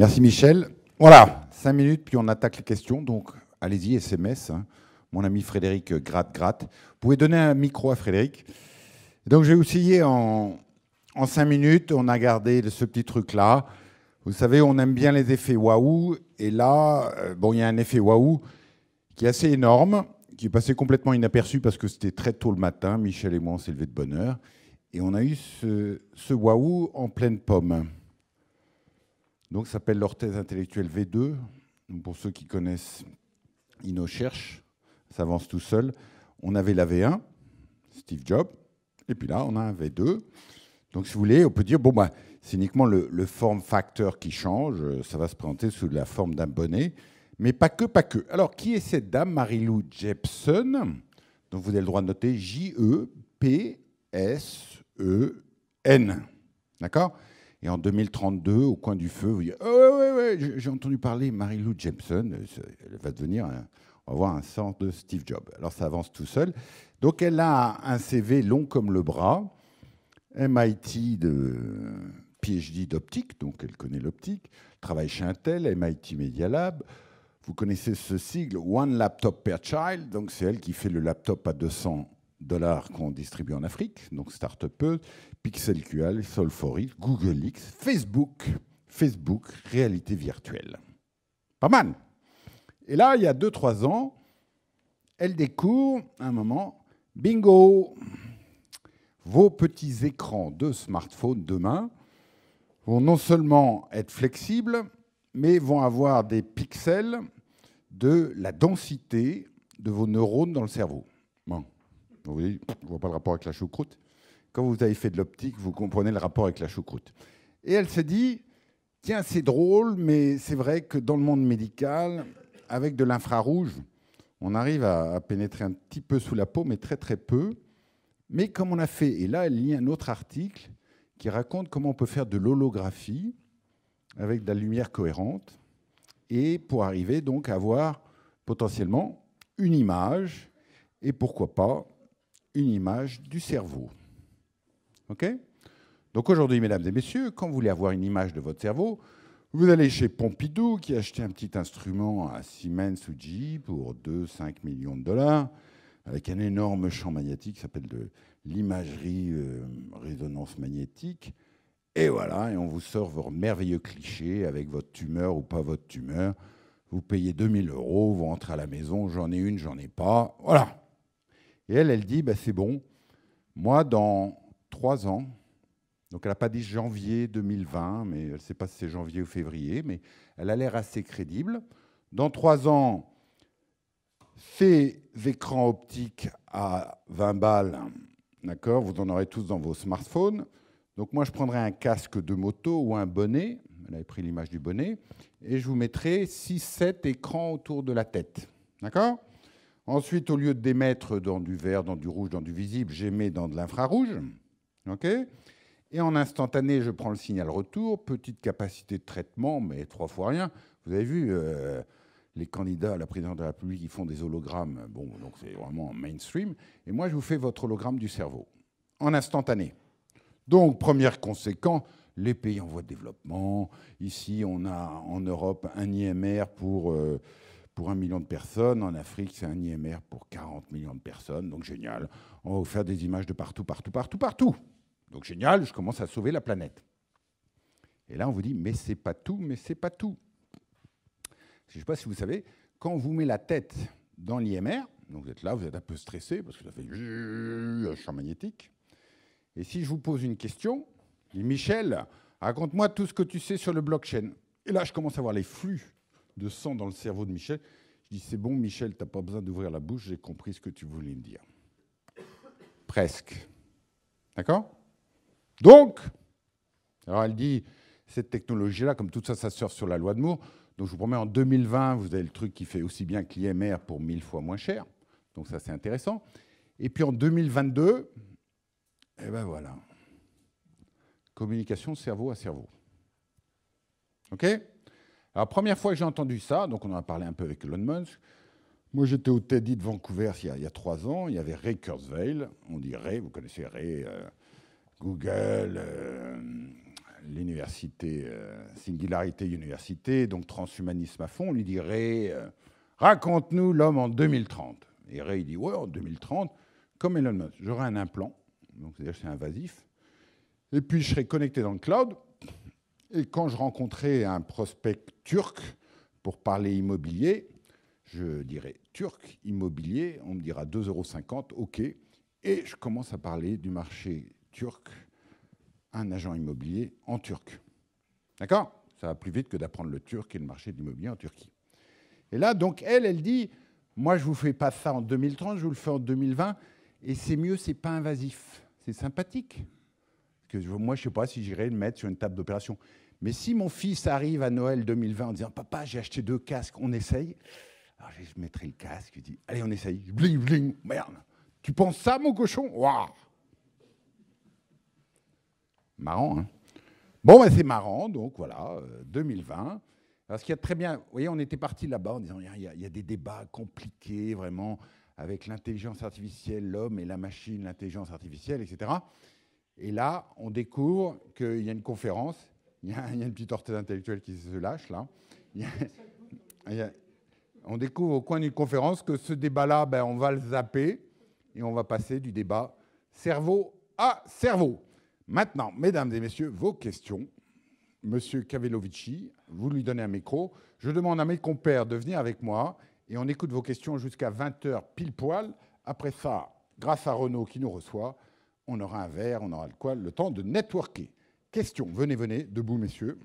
Merci Michel. Voilà, cinq minutes, puis on attaque les questions. Donc allez-y, SMS. Hein. Mon ami Frédéric gratte, gratte. Vous pouvez donner un micro à Frédéric. Donc j'ai essayé en, en cinq minutes. On a gardé ce petit truc-là. Vous savez, on aime bien les effets waouh. Et là, euh, bon, il y a un effet waouh qui est assez énorme, qui est passé complètement inaperçu parce que c'était très tôt le matin. Michel et moi, on s'est levé de bonne heure. Et on a eu ce, ce waouh en pleine pomme. Donc, ça s'appelle leur intellectuelle V2. pour ceux qui connaissent InnoCherche, ça avance tout seul. On avait la V1, Steve Jobs, et puis là, on a un V2. Donc, si vous voulez, on peut dire, bon, bah, c'est uniquement le, le form factor qui change. Ça va se présenter sous la forme d'un bonnet. Mais pas que, pas que. Alors, qui est cette dame, Marie-Lou Jepson Donc, vous avez le droit de noter J-E-P-S-E-N. D'accord et en 2032, au coin du feu, vous dites oui, ah ouais, ouais, j'ai entendu parler Mary-Lou Jameson, euh, elle va devenir on va voir un sens de Steve Jobs. Alors ça avance tout seul. Donc elle a un CV long comme le bras, MIT de PhD d'optique, donc elle connaît l'optique, travaille chez Intel, MIT Media Lab. Vous connaissez ce sigle One Laptop per Child, donc c'est elle qui fait le laptop à 200 dollars qu'on distribue en Afrique, donc StartUp, PixelQL, Solfori, Google X, Facebook, Facebook, réalité virtuelle. Pas mal. Et là, il y a 2-3 ans, elle découvre un moment, bingo, vos petits écrans de smartphone demain vont non seulement être flexibles, mais vont avoir des pixels de la densité de vos neurones dans le cerveau. Vous vous ne voit pas le rapport avec la choucroute. Quand vous avez fait de l'optique, vous comprenez le rapport avec la choucroute. Et elle se dit, tiens, c'est drôle, mais c'est vrai que dans le monde médical, avec de l'infrarouge, on arrive à, pénétrer un petit peu sous la peau, mais très très peu. Mais comme on a fait, et là elle lit un autre article qui raconte comment on peut faire de l'holographie avec de la lumière cohérente, et pour arriver donc à avoir potentiellement une image, et pourquoi pas une image du cerveau. OK Donc aujourd'hui, mesdames et messieurs, quand vous voulez avoir une image de votre cerveau, vous allez chez Pompidou qui a acheté un petit instrument à Siemens ou pour 2-5 millions de dollars, avec un énorme champ magnétique qui s'appelle de l'imagerie euh, résonance magnétique. Et voilà, et on vous sort vos merveilleux clichés avec votre tumeur ou pas votre tumeur. Vous payez 2000 euros, vous rentrez à la maison, j'en ai une, j'en ai pas. Voilà. Et elle, elle dit, ben, c'est bon, moi, dans trois ans, donc elle n'a pas dit janvier 2020, mais elle ne sait pas si c'est janvier ou février, mais elle a l'air assez crédible. Dans trois ans, ces écrans optiques à 20 balles, d'accord, vous en aurez tous dans vos smartphones. Donc moi, je prendrai un casque de moto ou un bonnet, elle avait pris l'image du bonnet, et je vous mettrai 6-7 écrans autour de la tête. D'accord Ensuite, au lieu de d'émettre dans du vert, dans du rouge, dans du visible, j'émets dans de l'infrarouge. OK et en instantané, je prends le signal retour, petite capacité de traitement, mais trois fois rien. Vous avez vu, euh, les candidats à la présidence de la République, ils font des hologrammes. Bon, donc c'est vraiment mainstream. Et moi, je vous fais votre hologramme du cerveau, en instantané. Donc, première conséquence, les pays en voie de développement. Ici, on a en Europe un IMR pour... Euh, pour un million de personnes. En Afrique, c'est un IMR pour 40 millions de personnes. Donc génial. On va vous faire des images de partout, partout, partout, partout. Donc génial, je commence à sauver la planète. Et là, on vous dit, mais c'est pas tout, mais c'est pas tout. Je ne sais pas si vous savez, quand on vous met la tête dans l'IMR, donc vous êtes là, vous êtes un peu stressé parce que ça fait un champ magnétique. Et si je vous pose une question, je dis, Michel, raconte-moi tout ce que tu sais sur le blockchain. Et là, je commence à voir les flux de sang dans le cerveau de Michel. Je dis, c'est bon, Michel, t'as pas besoin d'ouvrir la bouche, j'ai compris ce que tu voulais me dire. Presque. D'accord Donc, alors elle dit, cette technologie-là, comme tout ça, ça sort sur la loi de Moore. Donc je vous promets, en 2020, vous avez le truc qui fait aussi bien que l'IMR pour mille fois moins cher. Donc ça, c'est intéressant. Et puis en 2022, eh ben voilà. Communication cerveau à cerveau. OK la première fois que j'ai entendu ça, donc on en a parlé un peu avec Elon Musk. Moi, j'étais au Teddy de Vancouver il y, a, trois ans. Il y avait Ray Kurzweil. On dit Ray, vous connaissez Ray, euh, Google, euh, l'université, euh, Singularité Université, donc transhumanisme à fond. On lui dit Ray, raconte-nous l'homme en 2030. Et Ray, il dit Ouais, en 2030, comme Elon Musk, j'aurai un implant, donc c'est-à-dire c'est invasif. Et puis, je serai connecté dans le cloud et quand je rencontrais un prospect turc pour parler immobilier, je dirais turc, immobilier, on me dira 2,50 euros, ok. Et je commence à parler du marché turc un agent immobilier en turc. D'accord Ça va plus vite que d'apprendre le turc et le marché de l'immobilier en Turquie. Et là, donc, elle, elle dit Moi, je ne vous fais pas ça en 2030, je vous le fais en 2020. Et c'est mieux, c'est pas invasif. C'est sympathique moi, je ne sais pas si j'irai le mettre sur une table d'opération. Mais si mon fils arrive à Noël 2020 en disant Papa, j'ai acheté deux casques, on essaye. Alors je mettrai le casque, je dis Allez, on essaye. Bling, bling, merde. Tu penses ça, mon cochon Waouh Marrant, hein Bon, ben, c'est marrant, donc voilà, 2020. Euh, Parce qu'il y a très bien, vous voyez, on était parti là-bas en disant il il y, a des débats compliqués, vraiment, avec l'intelligence artificielle, l'homme et la machine, l'intelligence artificielle, etc. Et là, on découvre qu'il y a une conférence, il y a, une petite orthèse intellectuelle qui se lâche là. on découvre au coin d'une conférence que ce débat-là, ben, on va le zapper et on va passer du débat cerveau à cerveau. Maintenant, mesdames et messieurs, vos questions. Monsieur Cavellovici, vous lui donnez un micro. Je demande à mes compères de venir avec moi et on écoute vos questions jusqu'à 20h pile poil. Après ça, grâce à Renaud qui nous reçoit, on aura un verre, on aura le quoi, le temps de networker. Question, venez, venez, debout messieurs.